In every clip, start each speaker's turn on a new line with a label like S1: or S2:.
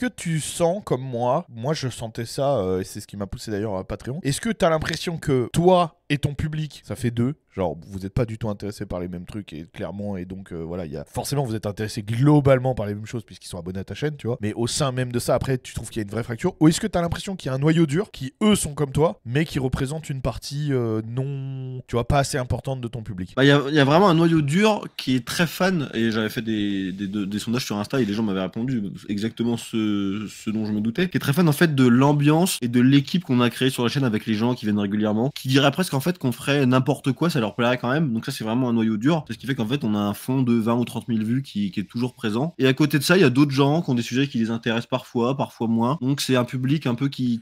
S1: Est-ce que tu sens, comme moi, moi je sentais ça, euh, et c'est ce qui m'a poussé d'ailleurs à Patreon, est-ce que tu as l'impression que toi, et ton public, ça fait deux. Genre, vous n'êtes pas du tout intéressé par les mêmes trucs, et clairement, et donc euh, voilà, il y a... forcément, vous êtes intéressé globalement par les mêmes choses, puisqu'ils sont abonnés à ta chaîne, tu vois. Mais au sein même de ça, après, tu trouves qu'il y a une vraie fracture. Ou est-ce que tu as l'impression qu'il y a un noyau dur, qui eux sont comme toi, mais qui représente une partie euh, non, tu vois, pas assez importante de ton public
S2: bah, Il y, a, vraiment un noyau dur qui est très fan, et j'avais fait des, sondages sur Insta, et les gens m'avaient répondu exactement ce, ce dont je me doutais, qui est très fan en fait de l'ambiance et de l'équipe qu'on a créée sur la chaîne avec les gens qui viennent régulièrement, qui dirait presque en fait qu'on ferait n'importe quoi, ça leur plairait quand même. Donc ça c'est vraiment un noyau dur. C'est ce qui fait qu'en fait on a un fond de 20 ou 30 000 vues qui, est toujours présent. Et à côté de ça, il y a d'autres gens qui ont des sujets qui les intéressent parfois, parfois moins. Donc c'est un public un peu qui,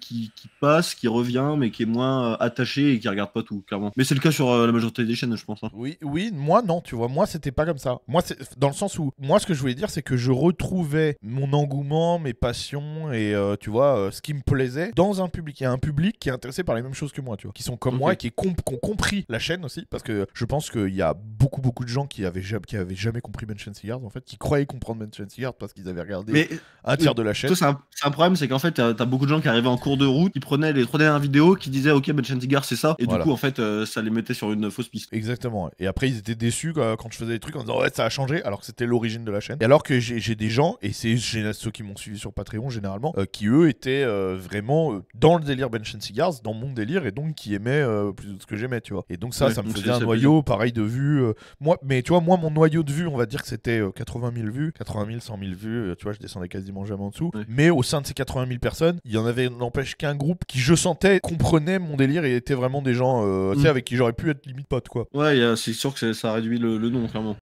S2: passe, qui revient, mais qui est moins euh, attaché et qui regarde pas tout, clairement. Mais c'est le cas sur euh, la majorité des chaînes, je pense. Hein. Oui,
S1: oui, moi non, tu vois, moi c'était pas comme ça. Moi c'est dans le sens où moi ce que je voulais dire c'est que je retrouvais mon engouement, mes passions et euh, tu vois ce qui me plaisait dans un public. Il y a un public qui est intéressé par les mêmes choses que moi, tu vois, qui sont comme moi qui est compris la chaîne aussi, parce que je pense qu'il y a beaucoup, beaucoup de gens qui avaient jamais, qui avaient jamais compris Mansion Cigars, en fait, qui croyaient comprendre Mansion Cigars parce qu'ils avaient regardé mais, un tiers euh, de la chaîne. C'est
S2: un, problème, c'est qu'en fait, t'as as beaucoup de gens qui arrivaient en cours de route, ils prenaient les trois dernières vidéos, qui disaient, OK, Mansion Cigars, c'est ça, et du coup, en fait, euh, ça les mettait sur une fausse piste. Exactement. Et après, ils étaient
S1: déçus quand, je faisais des trucs en disant, ouais, ça a changé, alors que c'était l'origine de la chaîne. Et
S2: alors que j'ai des gens, et c'est
S1: ceux qui m'ont suivi sur Patreon généralement, euh, qui eux étaient vraiment dans le délire Bench Cigars, dans mon délire, et donc qui aimaient plus ce que j'aimais, tu vois. Et donc ça, ça me faisait un noyau, pareil de vue. Euh, moi, mais tu vois, moi, mon noyau de vue, on va dire que c'était 80 euh, 000 vues, 80 000, 100 000 vues, euh, tu vois, je descendais quasiment jamais en dessous. Mais au sein de ces 80 000 personnes, il y en avait, n'empêche, qu'un groupe qui, je sentais, comprenait mon délire et était vraiment des gens, mm. avec qui j'aurais pu être limite pote, quoi.
S2: Ouais, c'est sûr que ça réduit le, le nom, clairement.